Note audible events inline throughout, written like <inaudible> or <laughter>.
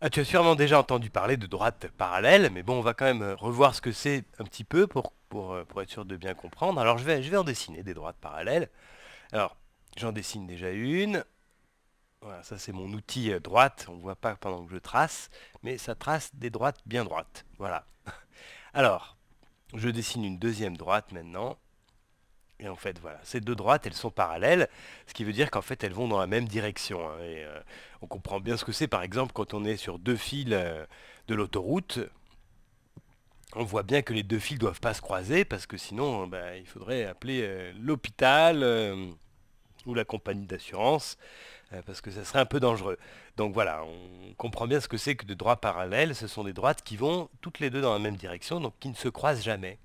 Ah, tu as sûrement déjà entendu parler de droite parallèle, mais bon, on va quand même euh, revoir ce que c'est un petit peu pour, euh, pour, être sûr de bien comprendre. Alors, je vais, je vais en dessiner des droites parallèles. Alors, j'en dessine déjà une. Voilà, ça c'est mon outil euh, droite, on ne voit pas pendant que je trace, mais ça trace des droites bien droites. Voilà. <laughs> Alors, je dessine une deuxième droite maintenant. Et en fait, voilà, ces deux droites, elles sont parallèles, ce qui veut dire qu'en fait, elles vont dans la même direction. Hein. Euh, on comprend bien ce que c'est, par exemple, quand on est sur deux fils euh, de l'autoroute, on voit bien que les deux fils ne doivent pas se croiser, parce que sinon, bah, il faudrait appeler euh, l'hôpital ou la compagnie d'assurance, parce que ça serait un peu dangereux. Donc voilà, on comprend bien ce que c'est que de droits parallèles, ce sont des droites qui vont toutes les deux dans la même direction, donc qui ne se croisent jamais.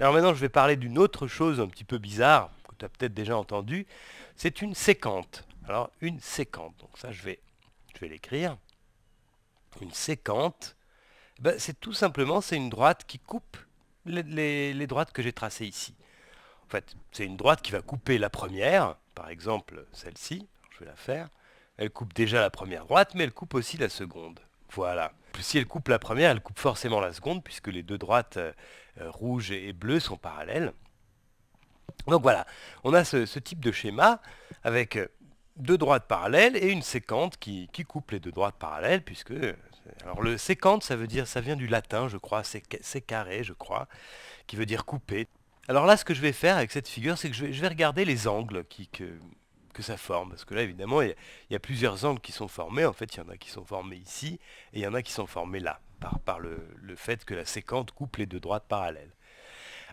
Alors maintenant, je vais parler d'une autre chose un petit peu bizarre, que tu as peut-être déjà entendu. C'est une séquente. Alors, une séquente. Donc ça, je vais, je vais l'écrire. Une séquente, eh ben, c'est tout simplement, c'est une droite qui coupe les, les droites que j'ai tracées ici. En fait, c'est une droite qui va couper la première, par exemple celle-ci. Je vais la faire. Elle coupe déjà la première droite, mais elle coupe aussi la seconde. Voilà. Si elle coupe la première, elle coupe forcément la seconde, puisque les deux droites euh, euh, rouges et bleues sont parallèles. Donc voilà, on a ce, type de schéma avec euh, deux droites parallèles et une sécante qui, coupe les deux droites parallèles, puisque... Alors le sécante, ça veut dire, ça vient du latin, je crois, c'est carré, je crois, qui veut dire couper. Alors là, ce que je vais faire avec cette figure, c'est que je vais, je vais, regarder les angles qui, que, que ça forme. Parce que là, évidemment, il y, a plusieurs angles qui sont formés. En fait, il y en a qui sont formés ici et il y en a qui sont formés là, par, le, fait que la séquente coupe les deux droites parallèles.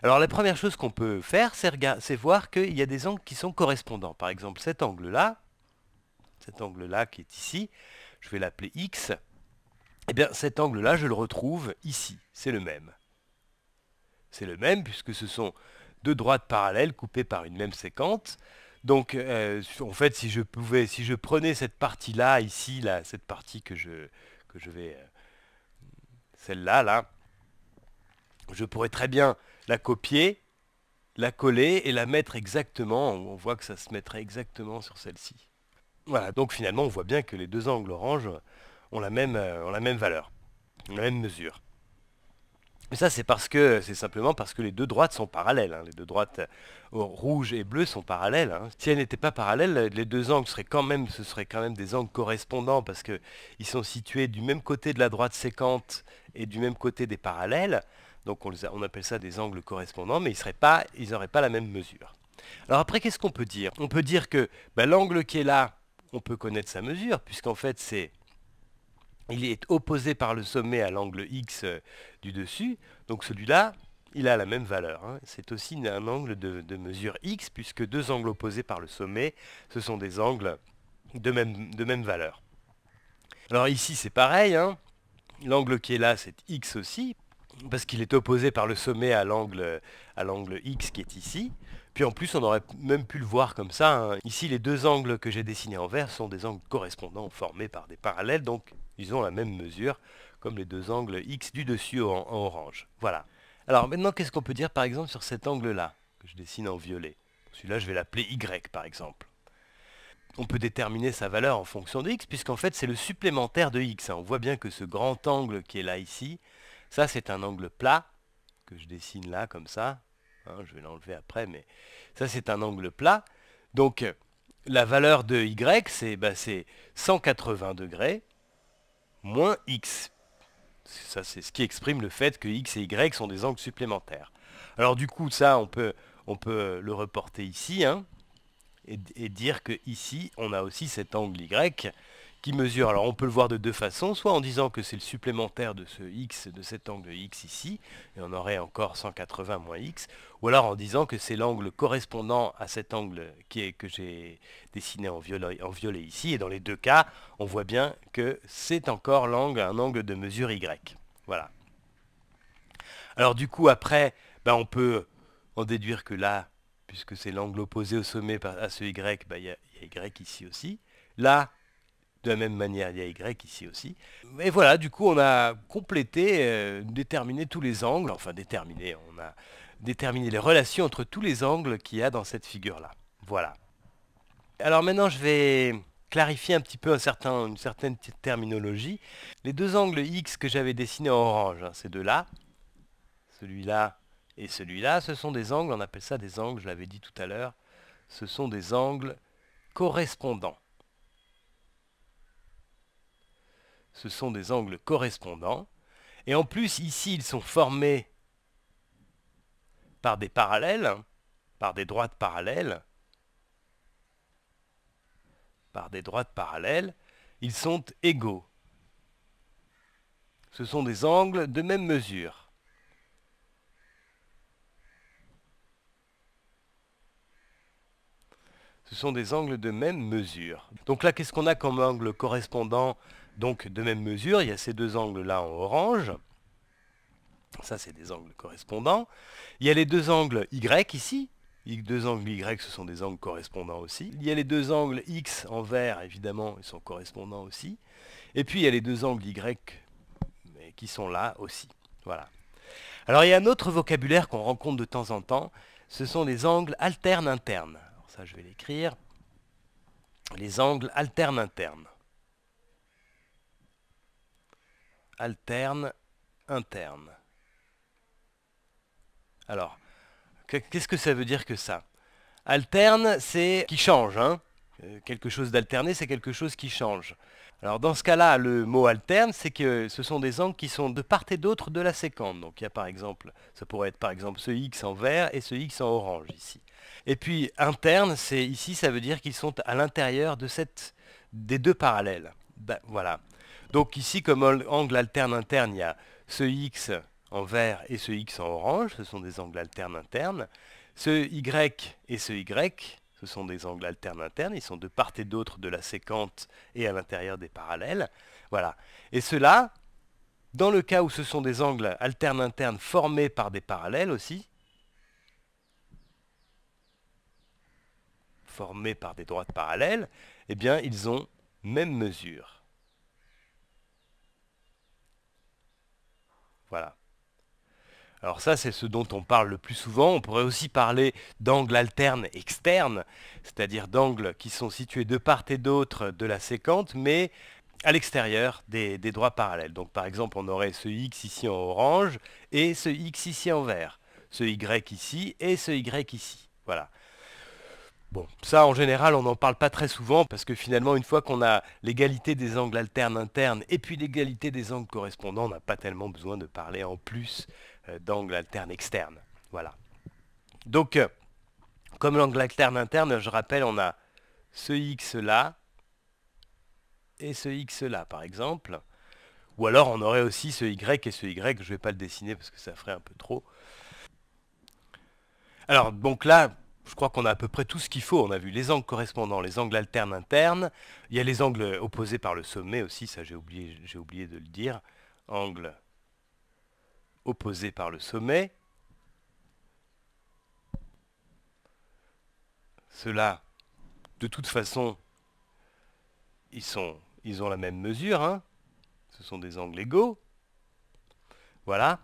Alors la première chose qu'on peut faire, c'est voir qu'il y a des angles qui sont correspondants. Par exemple, cet angle-là, cet angle-là qui est ici, je vais l'appeler X. et eh bien, cet angle-là, je le retrouve ici. C'est le même. C'est le même puisque ce sont deux droites parallèles coupées par une même séquente. Donc, euh, en fait, si je pouvais, si je prenais cette partie-là, ici, là, cette partie que je, que je vais, euh, celle-là, là, je pourrais très bien la copier, la coller et la mettre exactement. On voit que ça se mettrait exactement sur celle-ci. Voilà. Donc finalement, on voit bien que les deux angles orange ont la même, euh, ont la même valeur, la même mesure. Mais ça, c'est parce que c'est simplement parce que les deux droites sont parallèles. Hein. Les deux droites euh, rouges et bleues sont parallèles. Hein. Si elles n'étaient pas parallèles, euh, les deux angles seraient quand même, ce quand même des angles correspondants parce qu'ils sont situés du même côté de la droite séquente et du même côté des parallèles. Donc on, appelle ça des angles correspondants, mais ils n'auraient pas, la même mesure. Alors après, qu'est-ce qu'on peut dire On peut dire que bah, l'angle qui est là, on peut connaître sa mesure, puisqu'en fait c'est il est opposé par le sommet à l'angle X euh, du dessus, donc celui-là, il a la même valeur. Hein. C'est aussi un angle de, mesure X, puisque deux angles opposés par le sommet, ce sont des angles de même, de même valeur. Alors ici, c'est pareil, hein. l'angle qui est là, c'est X aussi, parce qu'il est opposé par le sommet à l'angle X qui est ici. Puis en plus, on aurait même pu le voir comme ça. Hein. Ici, les deux angles que j'ai dessinés en vert sont des angles correspondants formés par des parallèles, donc ils ont la même mesure, comme les deux angles X du dessus en, orange. Voilà. Alors maintenant, qu'est-ce qu'on peut dire par exemple sur cet angle-là, que je dessine en violet Celui-là, je vais l'appeler Y par exemple. On peut déterminer sa valeur en fonction de X, puisqu'en fait, c'est le supplémentaire de X. Hein. On voit bien que ce grand angle qui est là ici, ça c'est un angle plat, que je dessine là comme ça. Hein, je vais l'enlever après, mais ça c'est un angle plat. Donc la valeur de y, c'est bah, 180 degrés moins x. Ça, c'est ce qui exprime le fait que x et y sont des angles supplémentaires. Alors du coup, ça, on peut, on peut le reporter ici, hein, et, dire qu'ici on a aussi cet angle y qui mesure, alors on peut le voir de deux façons, soit en disant que c'est le supplémentaire de ce x, de cet angle x ici, et on aurait encore 180 moins x, ou alors en disant que c'est l'angle correspondant à cet angle qui est, que j'ai dessiné en violet, en violet ici, et dans les deux cas, on voit bien que c'est encore l'angle, un angle de mesure y. Voilà. Alors du coup, après, ben, on peut en déduire que là, puisque c'est l'angle opposé au sommet à ce y, ben, il y, y a y ici aussi. Là, de la même manière, il y a Y ici aussi. Et voilà, du coup, on a complété, euh, déterminé tous les angles, enfin déterminé, on a déterminé les relations entre tous les angles qu'il y a dans cette figure-là. Voilà. Alors maintenant, je vais clarifier un petit peu une certaine terminologie. Les deux angles X que j'avais dessinés en orange, hein, ces deux-là, celui-là et celui-là, ce sont des angles, on appelle ça des angles, je l'avais dit tout à l'heure, ce sont des angles correspondants. ce sont des angles correspondants. Et en plus, ici, ils sont formés par des parallèles, par des droites parallèles, par des droites parallèles, ils sont égaux. Ce sont des angles de même mesure. Ce sont des angles de même mesure. Donc là, qu'est-ce qu'on a comme angle correspondant donc de même mesure, il y a ces deux angles-là en orange. Ça, c'est des angles correspondants. Il y a les deux angles Y ici. Les deux angles Y, ce sont des angles correspondants aussi. Il y a les deux angles X en vert, évidemment, ils sont correspondants aussi. Et puis, il y a les deux angles Y qui sont là aussi. Voilà. Alors, il y a un autre vocabulaire qu'on rencontre de temps en temps. Ce sont les angles alternes internes. Alors, ça, je vais l'écrire. Les angles alternes internes. alterne, interne. Alors, qu'est-ce que ça veut dire que ça Alterne, c'est qui change. Hein euh, quelque chose d'alterné, c'est quelque chose qui change. Alors dans ce cas-là, le mot alterne, c'est que ce sont des angles qui sont de part et d'autre de la séquence. Donc il y a par exemple, ça pourrait être par exemple ce X en vert et ce X en orange ici. Et puis interne, c'est ici, ça veut dire qu'ils sont à l'intérieur de cette, des deux parallèles. Ben, voilà. Donc ici, comme angle alterne interne, il y a ce X en vert et ce X en orange, ce sont des angles alternes internes. Ce Y et ce Y, ce sont des angles alternes internes, ils sont de part et d'autre de la séquente et à l'intérieur des parallèles. Voilà. Et cela, dans le cas où ce sont des angles alternes internes formés par des parallèles aussi, formés par des droites parallèles, eh bien, ils ont même mesure. Voilà. Alors ça, c'est ce dont on parle le plus souvent. On pourrait aussi parler d'angles alternes externes, c'est-à-dire d'angles qui sont situés de part et d'autre de la séquente, mais à l'extérieur des, des, droits parallèles. Donc par exemple, on aurait ce X ici en orange et ce X ici en vert, ce Y ici et ce Y ici. Voilà. Bon, ça en général on n'en parle pas très souvent parce que finalement une fois qu'on a l'égalité des angles alternes internes et puis l'égalité des angles correspondants, on n'a pas tellement besoin de parler en plus euh, d'angles alternes externes. Voilà. Donc, euh, comme l'angle alterne interne, je rappelle, on a ce x là et ce x là par exemple. Ou alors on aurait aussi ce y et ce y, je ne vais pas le dessiner parce que ça ferait un peu trop. Alors donc là, je crois qu'on a à peu près tout ce qu'il faut. On a vu les angles correspondants, les angles alternes internes. Il y a les angles opposés par le sommet aussi, ça j'ai oublié, de le dire. Angle opposé par le sommet. Ceux-là, de toute façon, ils, ont la même mesure. Hein. ce sont des angles égaux. Voilà.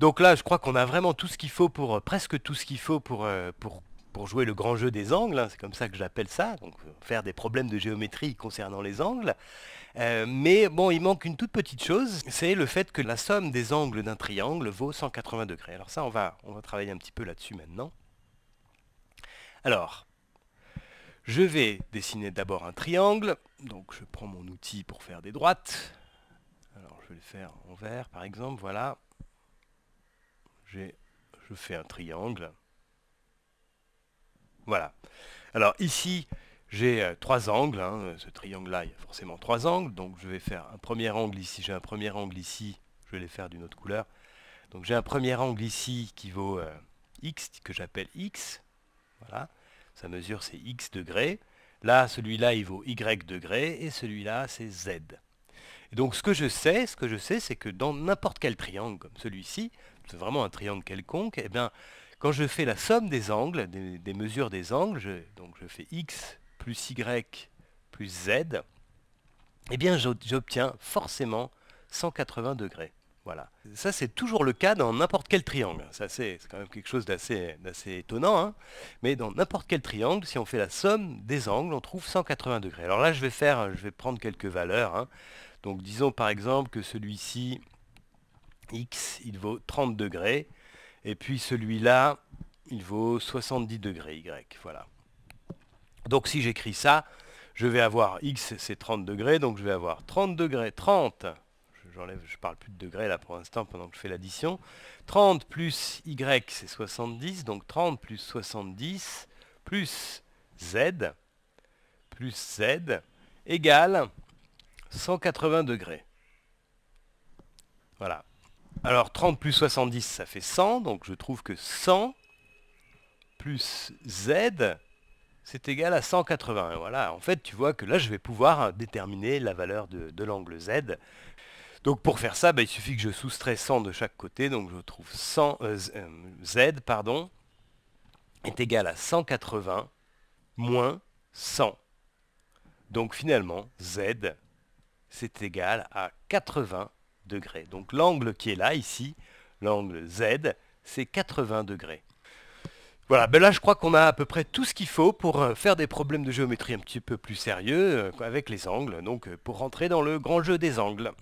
Donc là, je crois qu'on a vraiment tout ce qu'il faut pour, euh, presque tout ce qu'il faut pour, euh, pour pour jouer le grand jeu des angles, hein, c'est comme ça que j'appelle ça, donc euh, faire des problèmes de géométrie concernant les angles. Euh, mais bon, il manque une toute petite chose, c'est le fait que la somme des angles d'un triangle vaut 180 degrés. Alors ça, on va, on va travailler un petit peu là-dessus maintenant. Alors, je vais dessiner d'abord un triangle, donc je prends mon outil pour faire des droites. Alors je vais le faire en vert par exemple, voilà. Je fais un triangle voilà. Alors ici, j'ai euh, trois angles. Hein. Euh, ce triangle-là, il y a forcément trois angles. Donc je vais faire un premier angle ici. J'ai un premier angle ici. Je vais les faire d'une autre couleur. Donc j'ai un premier angle ici qui vaut euh, x, que j'appelle x. Voilà. Sa mesure, c'est x degrés. Là, celui-là, il vaut y degrés. Et celui-là, c'est z. Et donc ce que je sais, ce que je sais, c'est que dans n'importe quel triangle comme celui-ci, c'est vraiment un triangle quelconque, eh bien, quand je fais la somme des angles, des, mesures des angles, donc je fais x plus y plus z, eh bien j'obtiens forcément 180 degrés. Voilà. Ça, c'est toujours le cas dans n'importe quel triangle. Ça, c'est quand même quelque chose d'assez étonnant. Hein. Mais dans n'importe quel triangle, si on fait la somme des angles, on trouve 180 degrés. Alors là, je vais, faire, je vais prendre quelques valeurs. Hein. Donc, disons par exemple que celui-ci, x, il vaut 30 degrés. Et puis celui-là, il vaut 70 degrés Y. Voilà. Donc si j'écris ça, je vais avoir X, c'est 30 degrés, donc je vais avoir 30 degrés, 30, j'enlève, je parle plus de degrés là pour l'instant pendant que je fais l'addition, 30 plus Y, c'est 70, donc 30 plus 70 plus Z, plus Z, égale 180 degrés. Voilà, alors 30 plus 70 ça fait 100, donc je trouve que 100 plus Z c'est égal à 180. voilà, en fait tu vois que là je vais pouvoir déterminer la valeur de, l'angle Z. Donc pour faire ça, bah, il suffit que je soustrais 100 de chaque côté, donc je trouve 100, euh, euh, Z pardon, est égal à 180 moins 100. Donc finalement Z c'est égal à 80 donc l'angle qui est là, ici, l'angle Z, c'est 80 degrés. Voilà, ben là je crois qu'on a à peu près tout ce qu'il faut pour euh, faire des problèmes de géométrie un petit peu plus sérieux euh, avec les angles, donc euh, pour rentrer dans le grand jeu des angles.